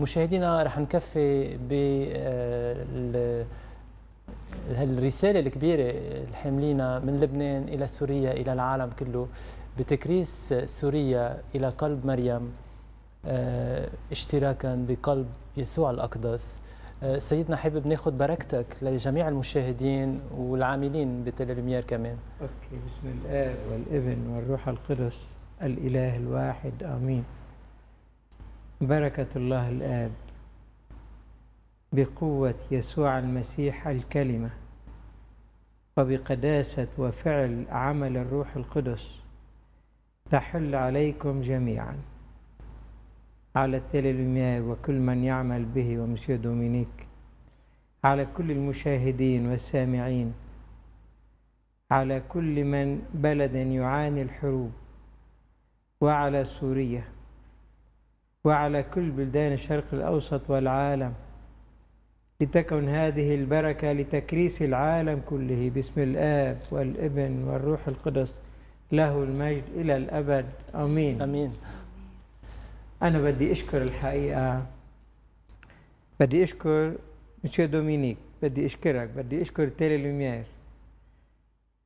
مشاهدينا رح نكفي ب هالرسالة آه، الكبيرة اللي حاملينها من لبنان إلى سوريا إلى العالم كله بتكريس سوريا إلى قلب مريم آه، اشتراكا بقلب يسوع الأقدس آه، سيدنا حابب ناخذ بركتك لجميع المشاهدين والعاملين بتلرميار كمان اوكي بسم الاب والابن والروح القدس الاله الواحد امين بركة الله الآب بقوة يسوع المسيح الكلمة وبقداسة وفعل عمل الروح القدس تحل عليكم جميعا على التالي وكل من يعمل به ومسيو دومينيك على كل المشاهدين والسامعين على كل من بلد يعاني الحروب وعلى سوريا وعلى كل بلدان الشرق الأوسط والعالم لتكن هذه البركة لتكريس العالم كله باسم الآب والابن والروح القدس له المجد إلى الأبد أمين أمين أنا بدي أشكر الحقيقة بدي أشكر مسيو دومينيك بدي أشكرك بدي أشكر تيري لوميير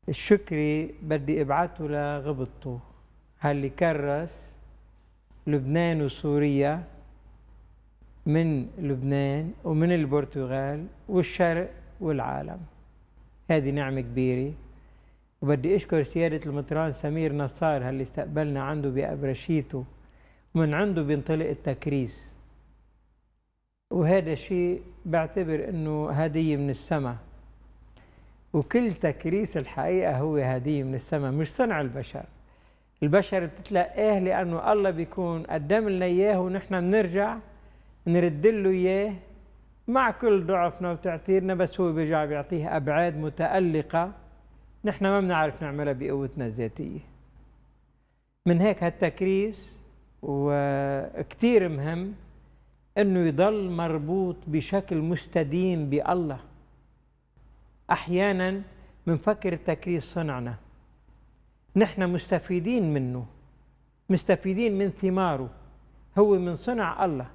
الشكري بدي أبعته لغبطته هاللي كرس لبنان وسوريا من لبنان ومن البرتغال والشرق والعالم هذه نعمة كبيرة وبدي أشكر سيادة المطران سمير نصار اللي استقبلنا عنده بأبرشيته ومن عنده بينطلق التكريس وهذا شيء بعتبر أنه هدية من السماء وكل تكريس الحقيقة هو هدية من السماء مش صنع البشر البشر بتتلقاه لأنه الله بيكون قدم لنا إياه ونحن بنرجع نرد له إياه مع كل ضعفنا وتعثيرنا بس هو بيرجع بيعطيه أبعاد متألقة نحن ما بنعرف نعملها بقوتنا الذاتية من هيك هالتكريس وكثير مهم انه يضل مربوط بشكل مستديم بالله احيانا بنفكر التكريس صنعنا نحن مستفيدين منه مستفيدين من ثماره هو من صنع الله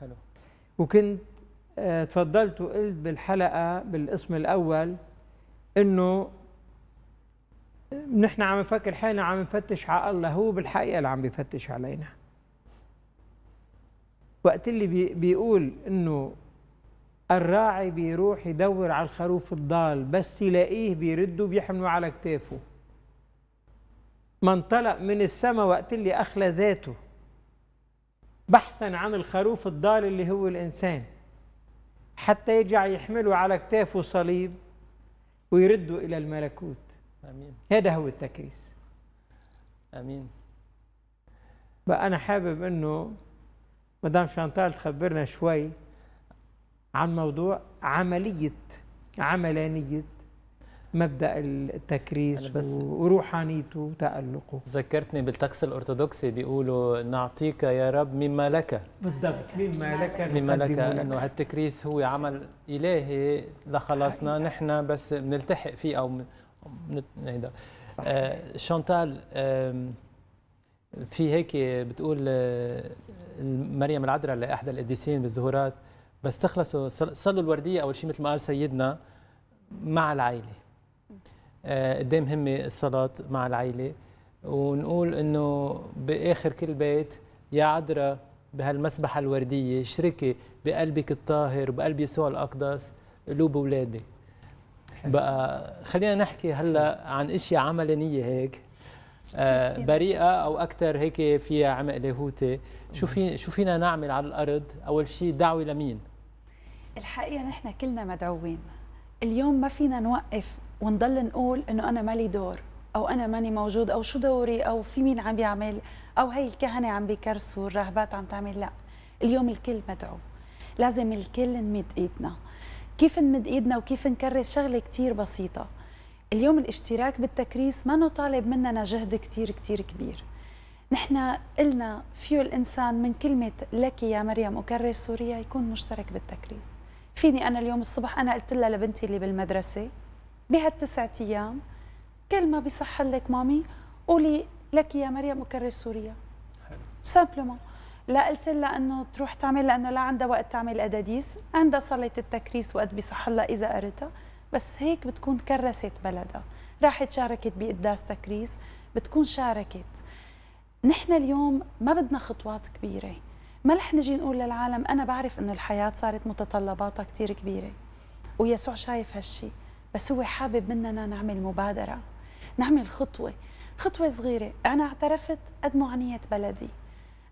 حلو وكنت آه، تفضلت وقلت بالحلقة بالاسم الأول إنه آه، نحن عم نفكر حالنا عم نفتش على الله هو بالحقيقة اللي عم بيفتش علينا وقت اللي بي بيقول إنه الراعي بيروح يدور على الخروف الضال بس يلاقيه بيرده بيحمله على كتافه ما انطلق من السماء وقت اللي أخلى ذاته بحثا عن الخروف الضال اللي هو الإنسان حتى يرجع يحمله على كتافه صليب ويرده إلى الملكوت أمين هذا هو التكريس أمين بقى أنا حابب أنه مدام شانتال تخبرنا شوي عن موضوع عملية عملانية مبدا التكريس وروحانيته وتالقه ذكرتني بالتكس الارثوذكسي بيقولوا نعطيك يا رب مما لك بالضبط مما لك مما لك انه هالتكريس هو عمل الهي لخلصنا نحن بس بنلتحق فيه او هيدا إيه آه شانتال آه في هيك بتقول آه مريم العذراء لاحدى القديسين بالزهورات بس تخلصوا صلوا الورديه اول شيء مثل ما قال سيدنا مع العائله آه، قدام ايه همي الصلاة مع العيلة ونقول انه باخر كل بيت يا عذراء بهالمسبحة الوردية اشركي بقلبك الطاهر بقلب يسوع الأقدس قلوب أولادي بقى خلينا نحكي هلا عن اشياء عملانيه هيك آه، بريئه او اكثر هيك فيها عمق لاهوتي شو في شو فينا نعمل على الارض اول شيء دعوه لمين الحقيقه نحن كلنا مدعوين اليوم ما فينا نوقف ونضل نقول انه انا مالي دور او انا ماني موجود او شو دوري او في مين عم يعمل او هي الكهنه عم بيكرسوا الراهبات عم تعمل لا اليوم الكل مدعو لازم الكل نمد ايدنا كيف نمد ايدنا وكيف نكرس شغله كثير بسيطه اليوم الاشتراك بالتكريس ما طالب مننا جهد كثير كثير كبير نحن قلنا فيو الانسان من كلمه لك يا مريم اكرس سوريا يكون مشترك بالتكريس فيني انا اليوم الصبح انا قلت لها لبنتي اللي بالمدرسه بهالتسعة ايام كلمه بصح لك مامي قولي لك يا مريم مكرر سوريا حلو سامبلومون لا قلت لها انه تروح تعمل لانه لا عندها وقت تعمل اداديس عندها صلاه التكريس وقت بصح لها اذا قرتها بس هيك بتكون كرست بلدها راحت شاركت بقداس تكريس بتكون شاركت نحن اليوم ما بدنا خطوات كبيره ما رح نجي نقول للعالم انا بعرف انه الحياه صارت متطلباتها كثير كبيره ويسوع شايف هالشيء بس هو حابب مننا نعمل مبادرة نعمل خطوة خطوة صغيرة أنا اعترفت قد معنية بلدي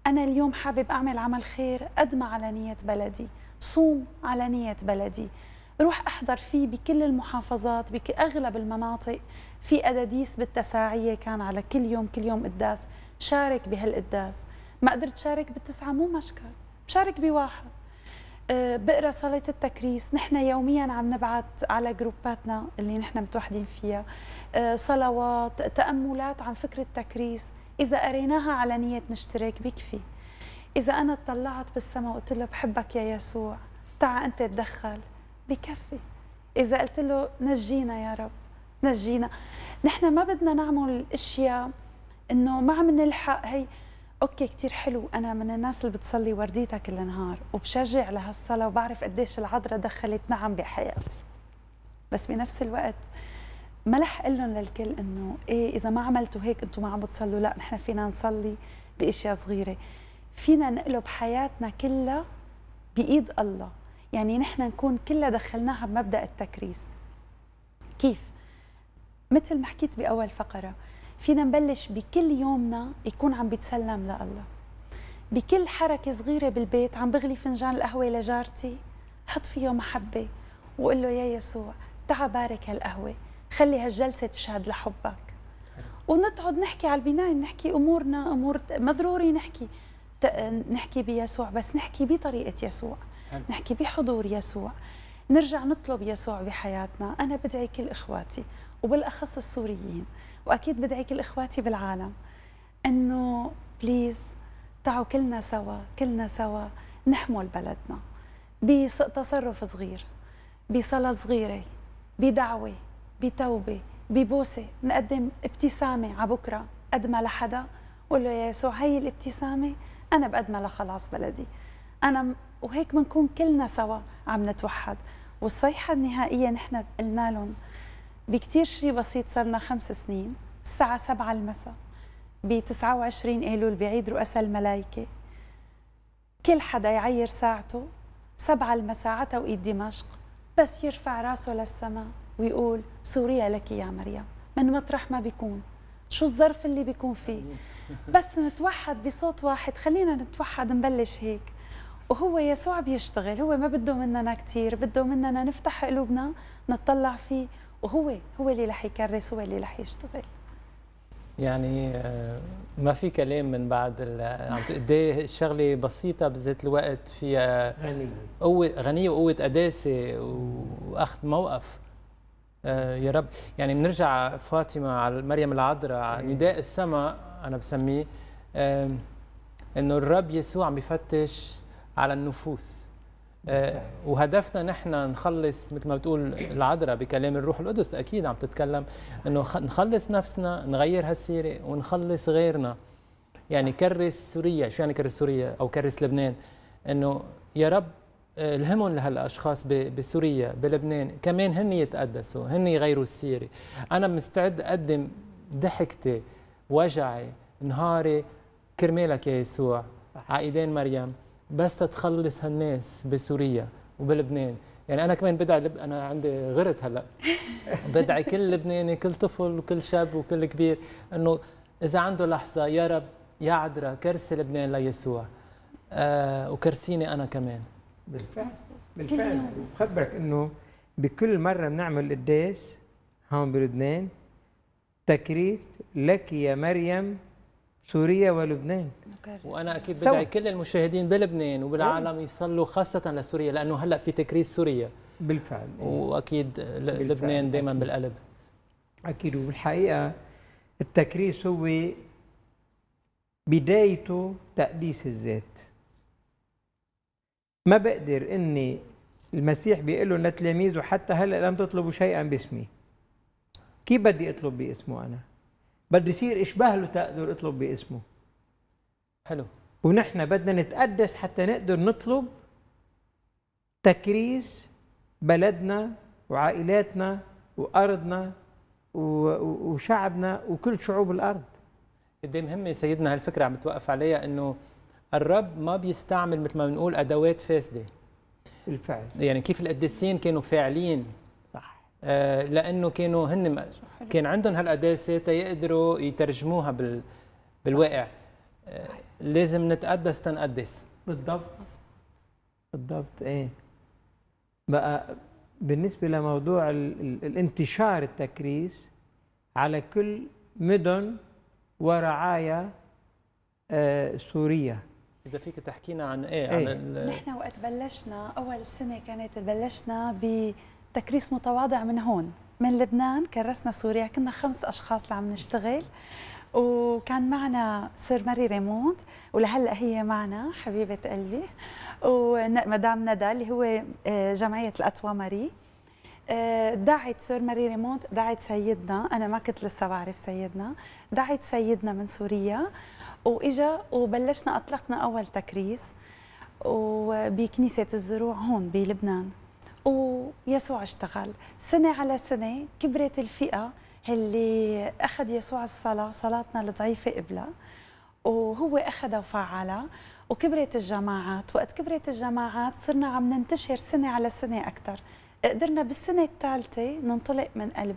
أنا اليوم حابب أعمل عمل خير قد ما على نية بلدي صوم على نية بلدي روح أحضر فيه بكل المحافظات بأغلب المناطق في أداديس بالتساعية كان على كل يوم كل يوم قداس شارك بهالقداس ما قدرت شارك بالتسعة مو مشكل شارك بواحد آه، بقرا صلاه التكريس نحن يوميا عم نبعث على جروباتنا اللي نحن متوحدين فيها آه، صلوات تاملات عن فكره التكريس اذا قريناها على نيه نشترك بكفي اذا انا طلعت بالسماء وقلت له بحبك يا يسوع تعا انت تدخل بكفي اذا قلت له نجينا يا رب نجينا نحن ما بدنا نعمل اشياء انه ما عم نلحق هي اوكي كثير حلو انا من الناس اللي بتصلي ورديتها كل نهار وبشجع لهالصلاه وبعرف قديش العذراء دخلت نعم بحياتي بس بنفس الوقت ما رح اقول لهم للكل انه ايه اذا ما عملتوا هيك انتم ما عم بتصلوا لا نحن فينا نصلي باشياء صغيره فينا نقلب حياتنا كلها بايد الله يعني نحن نكون كلها دخلناها بمبدا التكريس كيف مثل ما حكيت باول فقره فينا نبلش بكل يومنا يكون عم بيتسلم لله بكل حركة صغيرة بالبيت عم بغلي فنجان القهوة لجارتي حط فيه محبة وقول له يا يسوع تعا بارك هالقهوة خلي هالجلسة تشهد لحبك ونقعد نحكي على البناية نحكي أمورنا أمور ما ضروري نحكي نحكي بيسوع بس نحكي بطريقة يسوع نحكي بحضور يسوع نرجع نطلب يسوع بحياتنا أنا بدعي كل إخواتي وبالأخص السوريين واكيد بدعي كل اخواتي بالعالم انه بليز تعوا كلنا سوا كلنا سوا نحمل بلدنا بتصرف صغير بصلاة صغيرة بدعوة بتوبة ببوسة نقدم ابتسامة على بكرة قد ما لحدا قول له يا يسوع هي الابتسامة أنا بقدمها لخلاص بلدي أنا وهيك بنكون كلنا سوا عم نتوحد والصيحة النهائية نحن قلنا لهم بكتير شيء بسيط صرنا خمس سنين الساعة سبعة المساء ب 29 ايلول بعيد رؤساء الملائكة كل حدا يعير ساعته سبعة المساء على توقيت دمشق بس يرفع راسه للسماء ويقول سوريا لك يا مريم من مطرح ما بيكون شو الظرف اللي بيكون فيه بس نتوحد بصوت واحد خلينا نتوحد نبلش هيك وهو يسوع بيشتغل هو ما بده مننا كثير بده مننا نفتح قلوبنا نطلع فيه وهو هو اللي رح يكرس هو اللي رح يشتغل يعني آه، ما في كلام من بعد قد الشغله إيه بسيطه بذات الوقت فيها غنيه قوه غنيه وقوه قداسه واخذ موقف آه، يا رب يعني بنرجع فاطمه على مريم العذراء على إيه. نداء السماء انا بسميه انه الرب يسوع عم بفتش على النفوس آه، وهدفنا نحن نخلص مثل ما بتقول العذراء بكلام الروح القدس اكيد عم تتكلم انه نخلص نفسنا نغير هالسيره ونخلص غيرنا يعني كرس سوريا شو يعني كرس سوريا او كرس لبنان انه يا رب آه، الهمهم لهالاشخاص بسوريا بلبنان كمان هن يتقدسوا هن يغيروا السيره انا مستعد اقدم ضحكتي وجعي نهاري كرمالك يا يسوع على ايدين مريم بس تخلص هالناس بسوريا وبلبنان يعني انا كمان بدعي لب... انا عندي غرت هلا بدعي كل لبناني كل طفل وكل شاب وكل كبير انه اذا عنده لحظه يا رب يا عدرا كرسي لبنان ليسوع آه وكرسيني انا كمان بالفعل بالفعل وبخبرك انه بكل مره بنعمل قداس هون بلبنان تكريس لك يا مريم سوريا ولبنان وانا اكيد بدعي كل المشاهدين بلبنان وبالعالم إيه. يصلوا خاصه لسوريا لانه هلا في تكريس سوريا بالفعل واكيد بالفعل. لبنان دائما بالقلب اكيد وبالحقيقه التكريس هو بدايته تقديس الذات ما بقدر اني المسيح بيقول له لتلاميذه حتى هلا لم تطلبوا شيئا باسمي كيف بدي اطلب باسمه انا بدي يصير اشبه له تقدر اطلب باسمه حلو ونحن بدنا نتقدس حتى نقدر نطلب تكريس بلدنا وعائلاتنا وارضنا وشعبنا وكل شعوب الارض قد ايه مهمه سيدنا هالفكره عم بتوقف عليها انه الرب ما بيستعمل مثل ما بنقول ادوات فاسده بالفعل يعني كيف القديسين كانوا فاعلين صح آه لانه كانوا هن كان عندهم هالقداسه تيقدروا يترجموها بال بالواقع آه، لازم نتقدس تنقدس بالضبط بالضبط ايه بقى بالنسبه لموضوع الانتشار التكريس على كل مدن ورعايا آه سوريا اذا فيك تحكينا عن ايه, إيه؟ عن نحن وقت بلشنا اول سنه كانت بلشنا بتكريس متواضع من هون من لبنان كرسنا سوريا كنا خمس اشخاص اللي عم نشتغل وكان معنا سير ماري ريموند ولهلا هي معنا حبيبه قلبي ومدام ندى اللي هو آه، جمعيه الاتوا ماري آه، دعت سور ماري ريموند دعت سيدنا انا ما كنت لسه بعرف سيدنا دعت سيدنا من سوريا واجا وبلشنا اطلقنا اول تكريس وبكنيسه الزروع هون بلبنان ويسوع اشتغل سنه على سنه كبرت الفئه اللي أخذ يسوع الصلاة صلاتنا الضعيفة قبلها وهو أخذها وفعلها وكبرت الجماعات وقت كبرت الجماعات صرنا عم ننتشر سنة على سنة أكثر قدرنا بالسنة الثالثة ننطلق من قلب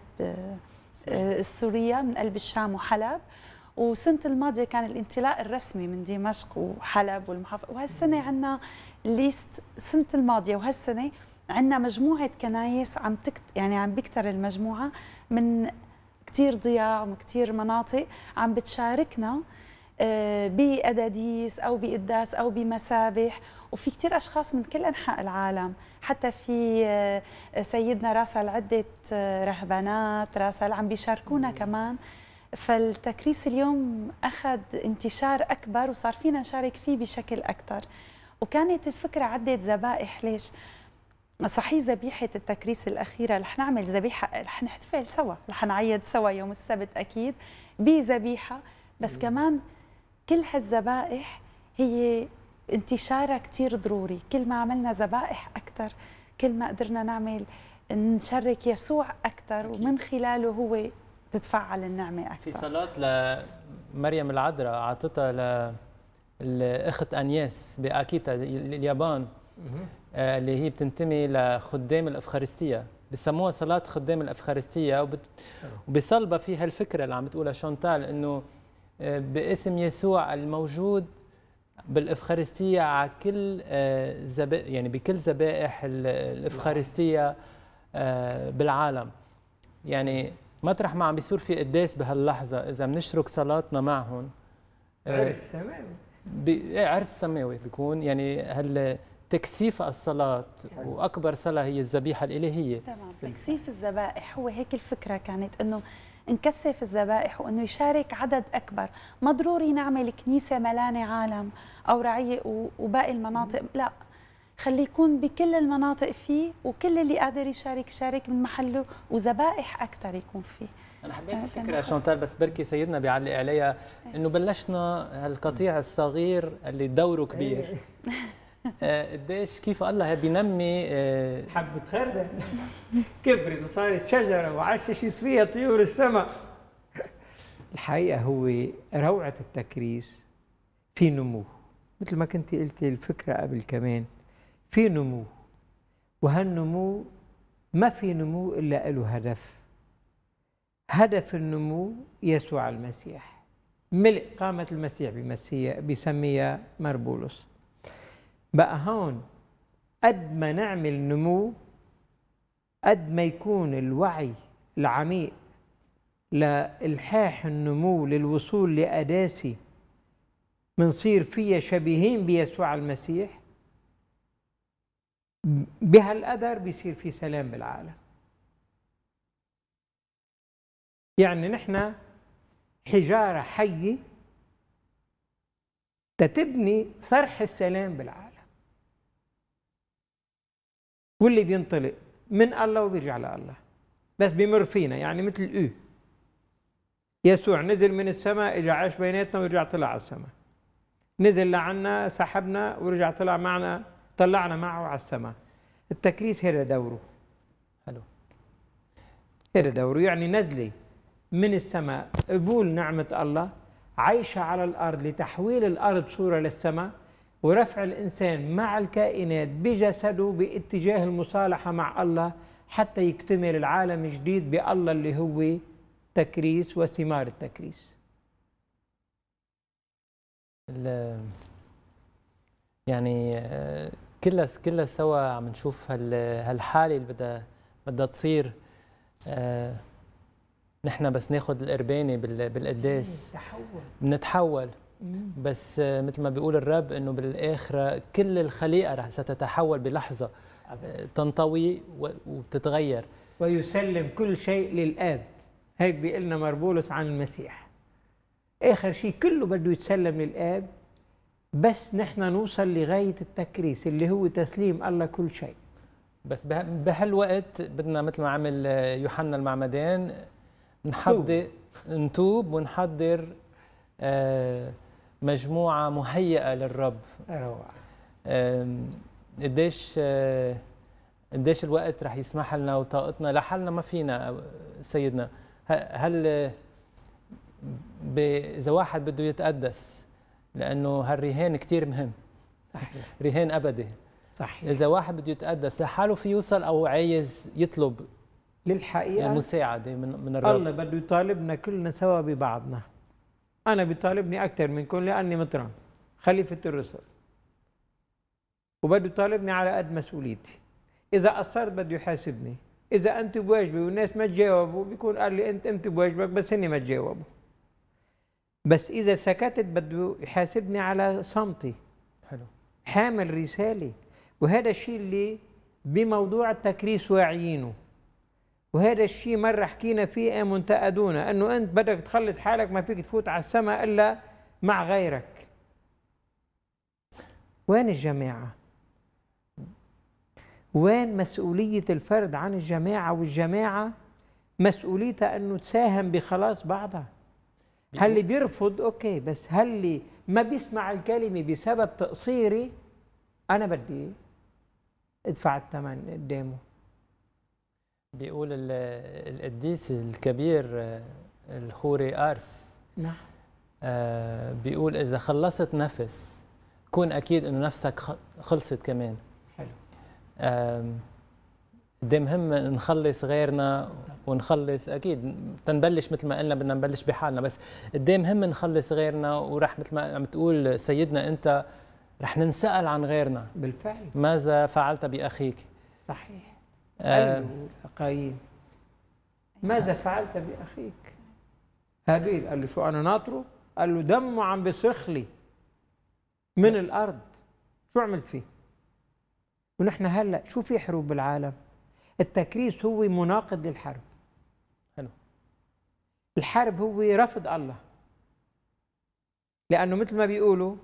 آه، سوريا من قلب الشام وحلب وسنة الماضية كان الانطلاق الرسمي من دمشق وحلب والمحافظة وهالسنة عندنا ليست سنة الماضية وهالسنة عندنا مجموعة كنايس عم تكت يعني عم بيكثر المجموعة من كثير ضياع ومن كثير مناطق عم بتشاركنا آه، باداديس او بقداس او بمسابح وفي كثير اشخاص من كل انحاء العالم حتى في آه، سيدنا راسل عده آه، رهبانات راسل عم بيشاركونا كمان فالتكريس اليوم اخذ انتشار اكبر وصار فينا نشارك فيه بشكل اكثر وكانت الفكره عده ذبائح ليش مسرحية ذبيحة التكريس الأخيرة رح نعمل ذبيحة رح نحتفل سوا رح نعيد سوا يوم السبت أكيد بذبيحة بس كمان كل هالذبائح هي انتشارها كتير ضروري كل ما عملنا ذبائح أكثر كل ما قدرنا نعمل نشرك يسوع أكثر ومن خلاله هو تتفعل النعمة أكثر في صلاة لمريم العذراء أعطتها لأخت أنياس بأكيتا اليابان آه، اللي هي بتنتمي لخدام الافخارستيه بسموها صلاه خدام الافخارستيه وبصلبه فيها الفكره اللي عم بتقولها شونتال انه آه، باسم يسوع الموجود بالافخارستيه على كل آه، زبائن يعني بكل ذبائح الافخارستيه بالعالم يعني مطرح ما عم بيصير في قداس بهاللحظه اذا بنشرك صلاتنا معهم عرس سماوي إيه، عرس سماوي بيكون يعني هال تكثيف الصلاة يعني. وأكبر صلاة هي الذبيحة الإلهية تمام تكثيف الذبائح هو هيك الفكرة كانت أنه نكثف الذبائح وأنه يشارك عدد أكبر ما ضروري نعمل كنيسة ملانة عالم أو رعية وباقي المناطق مم. لا خليه يكون بكل المناطق فيه وكل اللي قادر يشارك يشارك من محله وذبائح أكثر يكون فيه انا حبيت الفكره شونتال بس بركي سيدنا بيعلق عليها إيه. انه بلشنا هالقطيع الصغير اللي دوره كبير إيه. آه، قديش كيف الله بينمي آه، حبة خردل كبرت وصارت شجرة وعششت فيها طيور السماء الحقيقة هو روعة التكريس في نمو مثل ما كنت قلت الفكرة قبل كمان في نمو وهالنمو ما في نمو إلا له هدف هدف النمو يسوع المسيح ملء قامة المسيح بيسميها مربولوس بقى هون قد ما نعمل نمو قد ما يكون الوعي العميق لإلحاح النمو للوصول لأداسي منصير فيها شبيهين بيسوع المسيح بهالقدر بيصير في سلام بالعالم يعني نحن حجارة حية تتبني صرح السلام بالعالم واللي بينطلق من الله وبيرجع لله بس بيمر فينا يعني مثل ايه يسوع نزل من السماء اجى عاش بيناتنا ورجع طلع على السماء نزل لعنا سحبنا ورجع طلع معنا طلعنا معه على السماء التكريس هذا دوره حلو هذا دوره يعني نزلة من السماء قبول نعمة الله عايشة على الأرض لتحويل الأرض صورة للسماء ورفع الإنسان مع الكائنات بجسده باتجاه المصالحة مع الله حتى يكتمل العالم الجديد بالله اللي هو تكريس وثمار التكريس يعني كلها كلها سوا عم نشوف هالحاله اللي بدها بدها تصير آه، نحن بس ناخذ القربانه بالقداس إيه، بنتحول نعم. بس مثل ما بيقول الرب انه بالاخره كل الخليقه ستتحول بلحظه آه، تنطوي وتتغير ويسلم كل شيء للاب هيك بيقول لنا مربولس عن المسيح اخر شيء كله بده يتسلم للاب بس نحن نوصل لغايه التكريس اللي هو تسليم الله كل شيء بس بهالوقت بدنا مثل ما عمل آه، يوحنا المعمدان نحضر نتوب ونحضر آه مجموعه مهيئه للرب روعه قديش آه، قديش الوقت رح يسمح لنا وطاقتنا لحالنا ما فينا سيدنا هل آه، اذا واحد بده يتقدس لانه هالرهان كثير مهم صحيح رهان ابدي صحيح اذا واحد بده يتقدس لحاله في يوصل او عايز يطلب للحقيقه المساعده من من الرب الله بده يطالبنا كلنا سوا ببعضنا أنا بيطالبني أكثر منكم لأني مطران خليفة الرسل وبده يطالبني على قد مسؤوليتي إذا قصرت بده يحاسبني إذا أنت بواجبي والناس ما تجاوبوا بيكون قال لي أنت أنت بواجبك بس هني ما تجاوبوا بس إذا سكتت بده يحاسبني على صمتي حلو حامل رسالة وهذا الشيء اللي بموضوع التكريس واعيينه وهذا الشيء مرة حكينا فيه إيه، منتقدونا أنه أنت بدك تخلص حالك ما فيك تفوت على السماء إلا مع غيرك وين الجماعة؟ وين مسؤولية الفرد عن الجماعة والجماعة مسؤوليتها أنه تساهم بخلاص بعضها هل اللي بيرفض أوكي بس هل اللي ما بيسمع الكلمة بسبب تقصيري أنا بدي ادفع الثمن قدامه بيقول القديس الكبير آه، الخوري ارس نعم آه بيقول اذا خلصت نفس كون اكيد انه نفسك خلصت كمان حلو آه دي مهم نخلص غيرنا ونخلص اكيد تنبلش مثل ما قلنا بدنا نبلش بحالنا بس قد مهم نخلص غيرنا ورح مثل ما عم تقول سيدنا انت رح ننسال عن غيرنا بالفعل ماذا فعلت باخيك صحيح آه، قايين ماذا فعلت بأخيك هابيل قال له شو أنا ناطره قال له دمه عم بيصرخ لي من الأرض شو عملت فيه ونحن هلأ شو في حروب بالعالم التكريس هو مناقض للحرب حلو الحرب هو رفض الله لأنه مثل ما بيقولوا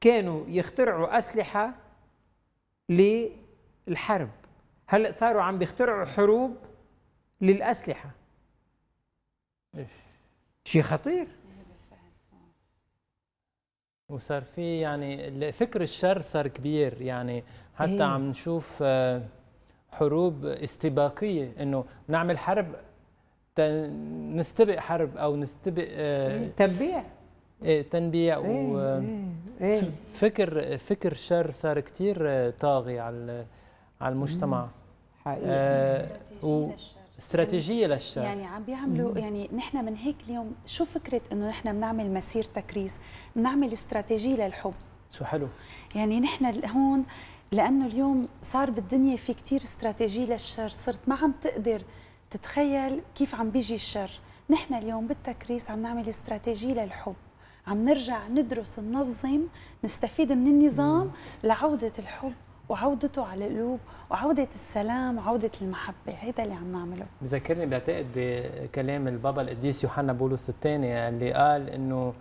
كانوا يخترعوا أسلحة للحرب هلا صاروا عم بيخترعوا حروب للاسلحه شيء خطير وصار في يعني فكر الشر صار كبير يعني حتى إيه؟ عم نشوف آه، حروب استباقيه انه نعمل حرب نستبق حرب او نستبق آه، إيه؟ تنبيع ايه تنبيع إيه؟ و إيه؟, إيه. فكر فكر شر صار كثير آه، طاغي على على المجتمع آه، استراتيجية و... استراتيجيه للشر يعني عم بيعملوا يعني نحن من هيك اليوم شو فكره انه نحن بنعمل مسير تكريس بنعمل استراتيجيه للحب شو حلو يعني نحن هون لانه اليوم صار بالدنيا في كثير استراتيجيه للشر صرت ما عم تقدر تتخيل كيف عم بيجي الشر نحن اليوم بالتكريس عم نعمل استراتيجيه للحب عم نرجع ندرس ننظم نستفيد من النظام لعوده الحب وعودته على القلوب وعودة السلام وعودة المحبة هيدا اللي عم نعمله بذكرني بعتقد بكلام البابا القديس يوحنا بولس الثاني اللي قال انه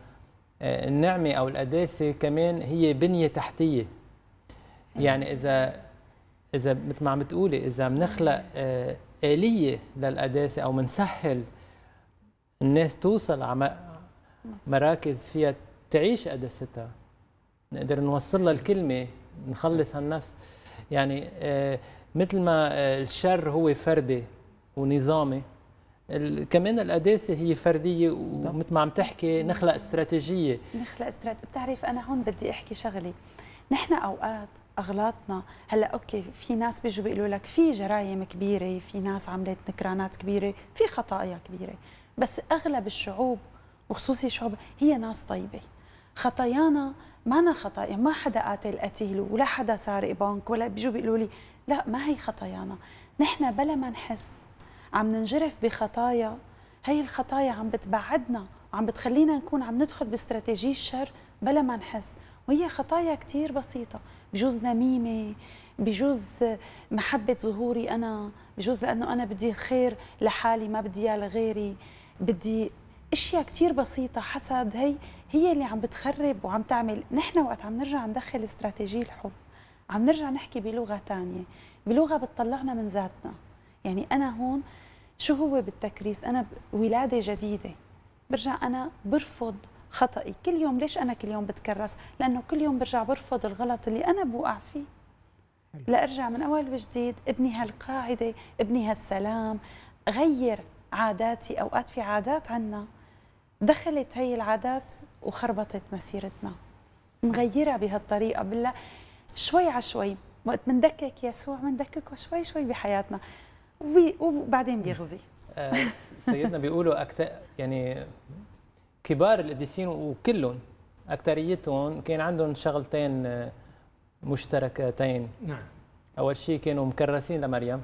آه، النعمة أو القداسة كمان هي بنية تحتية آه. يعني إذا إذا مثل ما عم بتقولي إذا آه. بنخلق آلية للقداسة أو بنسهل الناس توصل على مراكز فيها تعيش قداستها نقدر نوصل لها الكلمه نخلص هالنفس يعني آه، مثل ما آه، الشر هو فردي ونظامي كمان القداسه هي فرديه ومثل ما عم تحكي نخلق استراتيجيه نخلق استراتيجيه بتعرف انا هون بدي احكي شغله نحن اوقات اغلاطنا هلا اوكي في ناس بيجوا بيقولوا لك في جرائم كبيره في ناس عملت نكرانات كبيره في خطايا كبيره بس اغلب الشعوب وخصوصي شعوب هي ناس طيبه خطايانا ما أنا خطايا ما حدا قاتل قتيله ولا حدا سارق بنك ولا بيجوا بيقولوا لي لا ما هي خطايانا نحن بلا ما نحس عم ننجرف بخطايا هي الخطايا عم بتبعدنا وعم بتخلينا نكون عم ندخل باستراتيجية الشر بلا ما نحس وهي خطايا كتير بسيطة بجوز نميمة بجوز محبة ظهوري أنا بجوز لأنه أنا بدي الخير لحالي ما بدي إياه لغيري بدي اشياء كثير بسيطه حسد هي هي اللي عم بتخرب وعم تعمل نحن وقت عم نرجع ندخل استراتيجيه الحب عم نرجع نحكي بلغه ثانيه بلغه بتطلعنا من ذاتنا يعني انا هون شو هو بالتكريس انا ولاده جديده برجع انا برفض خطئي كل يوم ليش أنا كل يوم بتكرس لأنه كل يوم برجع برفض الغلط اللي أنا بوقع فيه لأرجع من أول وجديد ابني هالقاعدة ابني هالسلام غير عاداتي أوقات في عادات عندنا دخلت هي العادات وخربطت مسيرتنا مغيرة بهالطريقة بالله شوي على شوي وقت مندكك يسوع مندككه شوي شوي بحياتنا وبعدين بيغزي آه، سيدنا بيقولوا اكثر يعني كبار القديسين وكلهم اكثريتهم كان عندهم شغلتين آه، مشتركتين نعم أول شيء كانوا مكرسين لمريم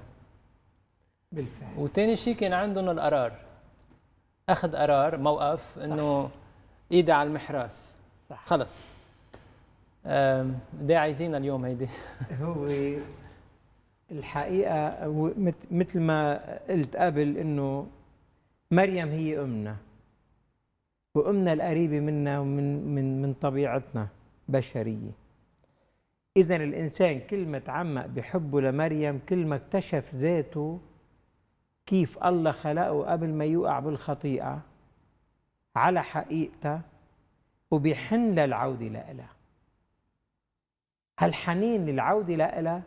بالفعل وثاني شيء كان عندهم القرار اخذ قرار موقف انه ايدي على المحراس صح خلص ده عايزينها اليوم هيدي هو الحقيقه مثل ما قلت قبل انه مريم هي امنا وامنا القريبه منا ومن من من طبيعتنا بشريه اذا الانسان كل ما تعمق بحبه لمريم كل ما اكتشف ذاته كيف الله خلقه قبل ما يوقع بالخطيئة على حقيقته وبيحن للعودة لإلها هالحنين للعودة لإلها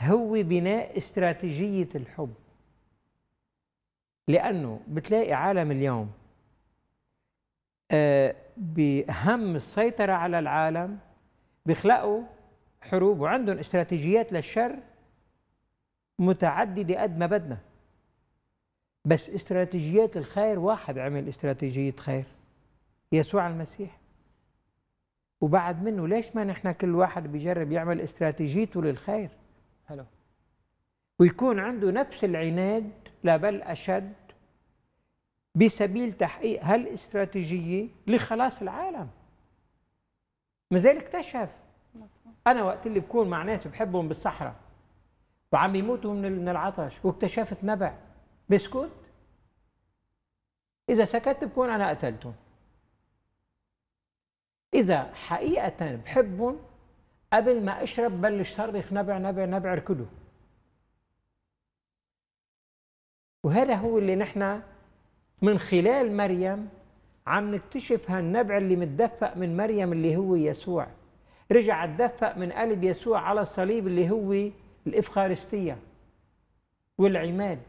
هو بناء استراتيجية الحب لأنه بتلاقي عالم اليوم آه، بهم السيطرة على العالم بيخلقوا حروب وعندهم استراتيجيات للشر متعددة قد ما بدنا بس استراتيجيات الخير واحد عمل استراتيجية خير يسوع المسيح وبعد منه ليش ما نحن كل واحد بيجرب يعمل استراتيجيته للخير حلو ويكون عنده نفس العناد لا بل أشد بسبيل تحقيق هالاستراتيجية لخلاص العالم ما زال اكتشف أنا وقت اللي بكون مع ناس بحبهم بالصحراء وعم يموتوا من العطش واكتشفت نبع بيسكت إذا سكت بكون أنا قتلتهم إذا حقيقة بحبهم قبل ما أشرب بلش صرخ نبع نبع نبع اركله وهذا هو اللي نحن من خلال مريم عم نكتشف هالنبع اللي متدفق من مريم اللي هو يسوع رجع اتدفق من قلب يسوع على الصليب اللي هو الإفخارستية والعماد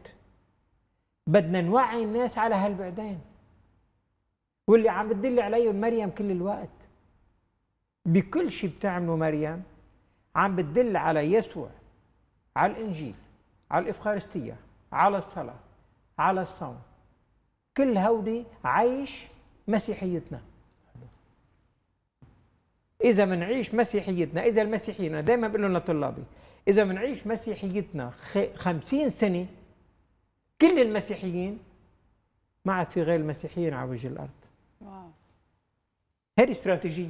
بدنا نوعي الناس على هالبعدين واللي عم بتدل عليه مريم كل الوقت بكل شيء بتعمله مريم عم بتدل على يسوع على الانجيل على الافخارستيه على الصلاه على الصوم كل هودي عيش مسيحيتنا اذا منعيش مسيحيتنا اذا المسيحيين دائما بقول لهم لطلابي اذا منعيش مسيحيتنا خمسين سنه كل المسيحيين ما عاد في غير المسيحيين على وجه الارض واو هذه استراتيجيه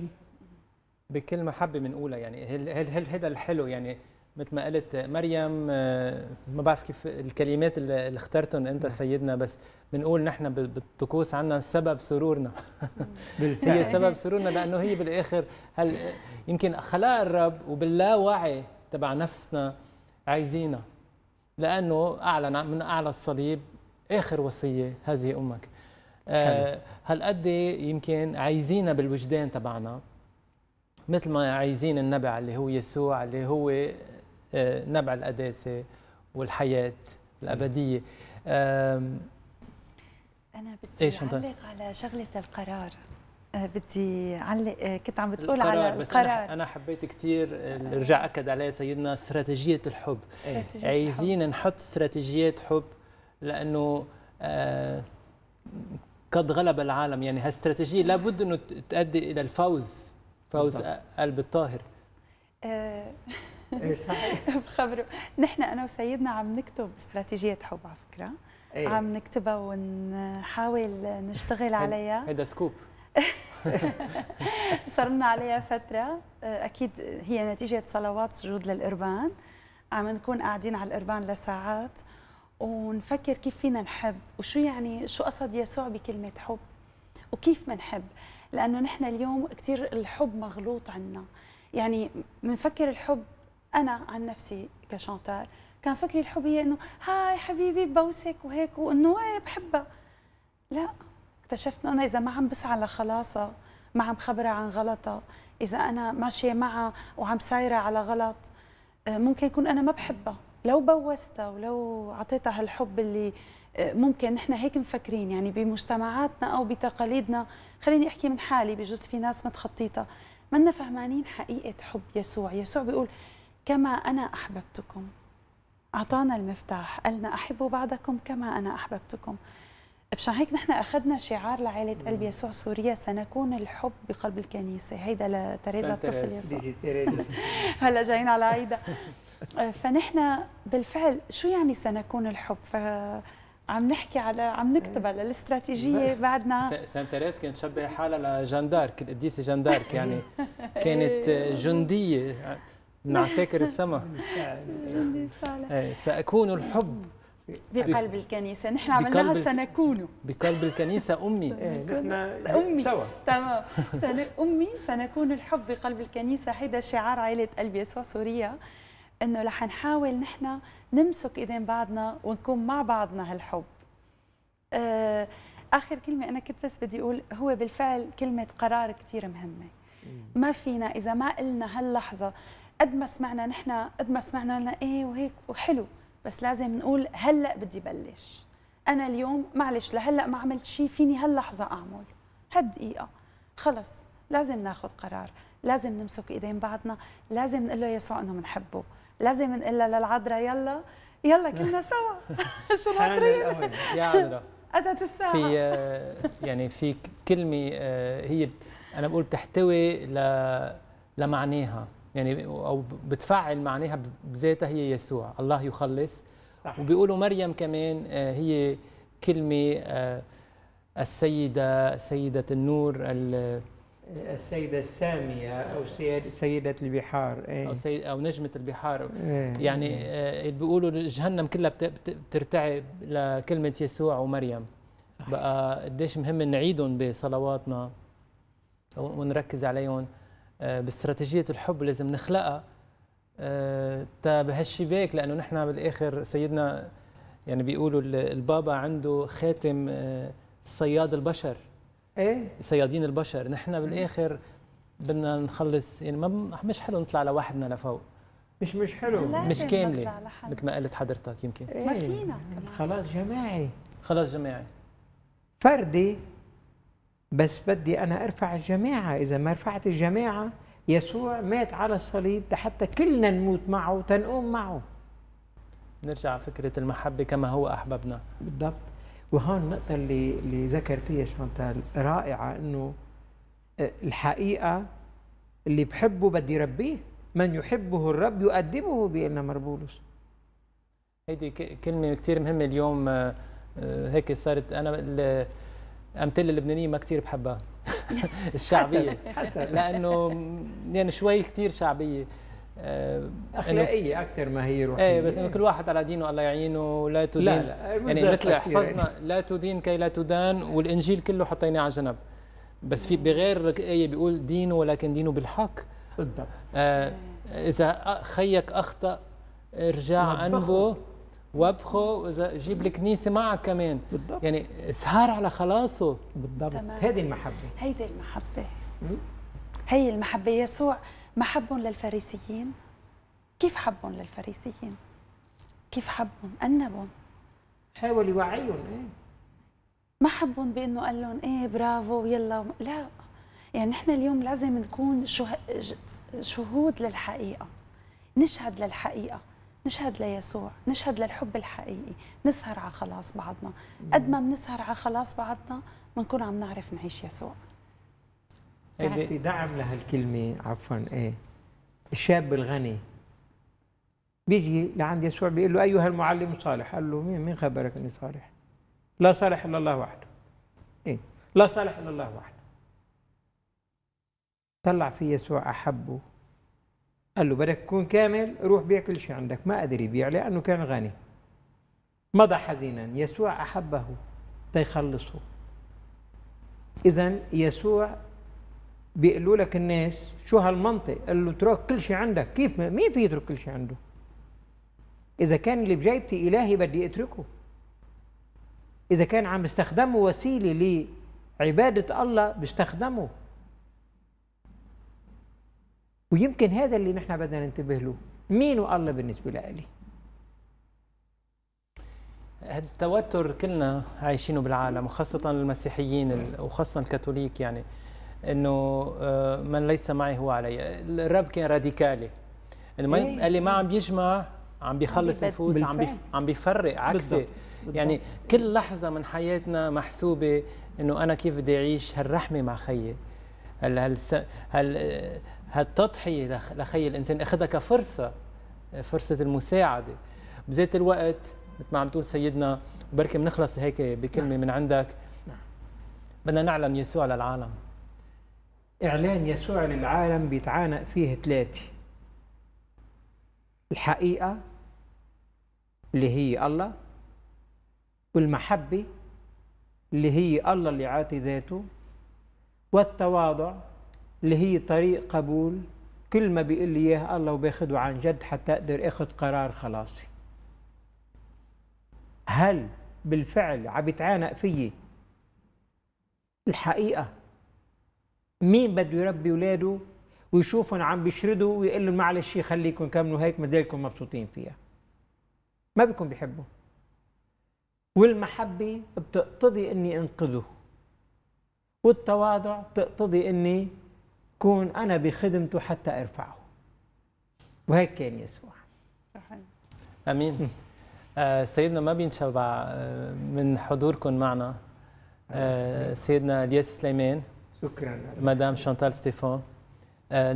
بكل محبه بنقولها يعني هل هل هذا الحلو يعني مثل ما قلت مريم آه، ما بعرف كيف الكلمات اللي اخترتهم انت نعم. سيدنا بس بنقول نحن بالطقوس عندنا سبب سرورنا يعني بالفعل هي سبب سرورنا لانه هي بالاخر هل يمكن خلاق الرب وباللاوعي تبع نفسنا عايزينها لانه اعلن من اعلى الصليب اخر وصيه هذه امك هل آه، هالقد يمكن عايزينا بالوجدان تبعنا مثل ما عايزين النبع اللي هو يسوع اللي هو آه، نبع القداسه والحياه الابديه انا بدي اعلق على شغله القرار آه، بدي علق آه، كنت عم بتقول القرار على القرار أنا, أنا حبيت كثير رجع أكد عليها سيدنا استراتيجية الحب استراتيجية إيه، عايزين الحب. نحط استراتيجيات حب لأنه آه، قد غلب العالم يعني هالاستراتيجية لابد أنه تؤدي إلى الفوز فوز قلب الطاهر آه إيه، صحيح بخبره نحن أنا وسيدنا عم نكتب استراتيجية حب على فكرة إيه؟ عم نكتبها ونحاول نشتغل عليها هيدا سكوب لنا عليها فتره آه، اكيد هي نتيجه صلوات سجود للقربان عم نكون قاعدين على القربان لساعات ونفكر كيف فينا نحب وشو يعني شو قصد يسوع بكلمه حب وكيف منحب لانه نحن اليوم كثير الحب مغلوط عنا يعني بنفكر الحب انا عن نفسي كشانتار كان فكري الحب هي انه هاي حبيبي بوسك وهيك وانه ايه بحبها لا اكتشفت انه انا اذا ما عم بسعى لخلاصها ما عم خبرها عن غلطها اذا انا ماشيه معها وعم سايره على غلط آه، ممكن يكون انا ما بحبها لو بوستها ولو اعطيتها هالحب اللي آه، ممكن نحن هيك مفكرين يعني بمجتمعاتنا او بتقاليدنا خليني احكي من حالي بجوز في ناس متخطيطه منا فهمانين حقيقه حب يسوع يسوع بيقول كما انا احببتكم اعطانا المفتاح قالنا احبوا بعضكم كما انا احببتكم مشان هيك نحن اخذنا شعار لعائله قلب يسوع سوريا سنكون الحب بقلب الكنيسه هيدا لتريزا الطفل يسوع هلا جايين على عيدا فنحن بالفعل شو يعني سنكون الحب ف عم نحكي على عم نكتب على الاستراتيجيه بعدنا سان تريز كانت تشبه حالها لجندارك القديسه جندارك يعني كانت إيه. جنديه مع ساكر السماء إيه، ساكون الحب بقلب الكنيسة نحن عملناها سنكون بقلب الكنيسة أمي إيه، نحن أمي سوا تمام سن... أمي سنكون الحب بقلب الكنيسة هذا شعار عائلة قلب يسوع سوريا إنه رح نحاول نحن نمسك إيدين بعضنا ونكون مع بعضنا هالحب آه، آخر كلمة أنا كنت بس بدي أقول هو بالفعل كلمة قرار كثير مهمة ما فينا إذا ما قلنا هاللحظة قد ما سمعنا نحن قد ما سمعنا لنا إيه وهيك وحلو بس لازم نقول هلا بدي بلش انا اليوم معلش لهلا ما عملت شيء فيني هاللحظه اعمل هالدقيقه خلص لازم ناخذ قرار لازم نمسك ايدين بعضنا لازم نقول له يسوع انه بنحبه لازم نقول له للعذراء يلا يلا كلنا سوا شو ناطرين يا عذراء الساعة في آه، يعني في كلمة آه، هي أنا بقول بتحتوي لمعناها يعني او بتفعل معناها بذاتها هي يسوع الله يخلص صح. وبيقولوا مريم كمان آه، هي كلمه آه، السيده سيده النور السيدة السامية أو سيدة البحار أي. أو, سيد أو نجمة البحار إيه. يعني آه، بيقولوا جهنم كلها بترتعب لكلمة يسوع ومريم بقى قديش مهم نعيدهم بصلواتنا ونركز عليهم آه، باستراتيجيه الحب لازم نخلقها آه، تا بهالشباك لانه نحن بالاخر سيدنا يعني بيقولوا البابا عنده خاتم آه، صياد البشر ايه صيادين البشر نحن بالاخر بدنا نخلص يعني ما مش حلو نطلع لوحدنا لفوق مش مش حلو مش كامله مثل ما قلت حضرتك يمكن إيه. ما فينا إيه. خلاص جماعي خلاص جماعي فردي بس بدي أنا أرفع الجماعة إذا ما رفعت الجماعة يسوع مات على الصليب حتى كلنا نموت معه وتنقوم معه نرجع فكرة المحبة كما هو أحببنا بالضبط وهون النقطة اللي اللي ذكرتيها شانتال رائعة إنه آه، الحقيقة اللي بحبه بدي ربيه من يحبه الرب يؤدبه بأن مربولس هيدي كلمة كثير مهمة اليوم آه، آه، هيك صارت أنا امثله اللبنانيه ما كثير بحبها الشعبيه حسن حسن. لانه يعني شوي كثير شعبيه آه، اخلاقيه اكثر ما هي روحيه ايه بس انه كل واحد على دينه الله يعينه لا تدين لا لا يعني مثل يعني. حفظنا لا تدين كي لا تدان والانجيل كله حطيناه على جنب بس في بغير ايه بيقول دينه ولكن دينه بالحق بالضبط آه اذا خيك اخطا ارجع عنه وبخه جيب الكنيسه معك كمان بالضبط يعني سهر على خلاصه بالضبط هيدي المحبه هيدي المحبه هي المحبه يسوع ما حبهم للفريسيين كيف حبهم للفريسيين كيف حبهم أنبهم حاول يوعيهم ايه ما حبهم بانه قال لهم ايه برافو يلا لا يعني نحن اليوم لازم نكون شهود للحقيقه نشهد للحقيقه نشهد ليسوع نشهد للحب الحقيقي نسهر على خلاص بعضنا قد ما بنسهر على خلاص بعضنا بنكون عم نعرف نعيش يسوع في إيه، يعني دعم لهالكلمه عفوا ايه الشاب الغني بيجي لعند يسوع بيقول له ايها المعلم صالح قال له مين مين خبرك اني صالح لا صالح الا الله وحده ايه لا صالح الا الله وحده طلع في يسوع احبه قال له بدك تكون كامل روح بيع كل شيء عندك ما قدر يبيع لأنه كان غني مضى حزينا يسوع أحبه تيخلصه إذا يسوع بيقولوا لك الناس شو هالمنطق قال له اترك كل شيء عندك كيف مين في يترك كل شيء عنده إذا كان اللي بجيبتي إلهي بدي أتركه إذا كان عم بستخدمه وسيلة لعبادة الله بستخدمه ويمكن هذا اللي نحن بدنا ننتبه له مين الله بالنسبة لألي التوتر كلنا عايشينه بالعالم وخاصة المسيحيين وخاصة الكاثوليك يعني انه آه، من ليس معي هو علي الرب كان راديكالي انه إيه؟ اللي ما عم بيجمع عم بيخلص نفوس عم بيف... عم بيفرق عكسي بالضبط. يعني كل لحظة من حياتنا محسوبة انه انا كيف بدي اعيش هالرحمة مع خيي هل هل هل آه، هالتضحية لخي الإنسان أخذها كفرصة فرصة المساعدة بذات الوقت مثل ما عم تقول سيدنا بركي بنخلص هيك بكلمة نعم. من عندك نعم. بدنا نعلن يسوع للعالم إعلان يسوع للعالم بيتعانق فيه ثلاثة الحقيقة اللي هي الله والمحبة اللي هي الله اللي عاطي ذاته والتواضع اللي هي طريق قبول كل ما بيقول لي اياه الله وباخده عن جد حتى اقدر اخذ قرار خلاصي هل بالفعل عم بيتعانق فيي الحقيقه مين بده يربي اولاده ويشوفهم عم بيشردوا ويقول لهم معلش خليكم كملوا هيك مديلكم مبسوطين فيها ما بيكون بيحبوا والمحبه بتقتضي اني انقذه والتواضع بتقتضي اني كون أنا بخدمته حتى أرفعه وهيك كان يسوع أمين آه، سيدنا ما بينشبع آه، من حضوركم معنا آه، سيدنا الياس سليمان شكرا مدام شانتال ستيفان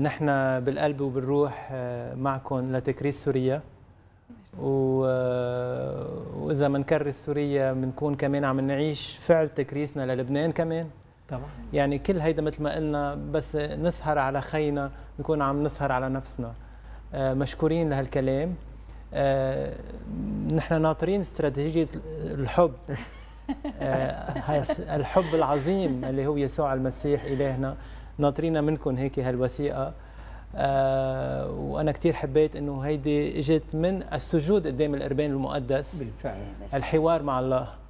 نحن بالقلب وبالروح معكم لتكريس سوريا و... واذا بنكرس سوريا بنكون كمان عم نعيش فعل تكريسنا للبنان كمان طبعا يعني كل هيدا مثل ما قلنا بس نسهر على خينا بنكون عم نسهر على نفسنا آه، مشكورين لهالكلام آه، نحن ناطرين استراتيجيه الحب آه، الحب العظيم اللي هو يسوع المسيح الهنا ناطرين منكم هيك هالوثيقه وانا كثير حبيت انه هيدي اجت من السجود قدام الإربان المقدس بالفعل الحوار مع الله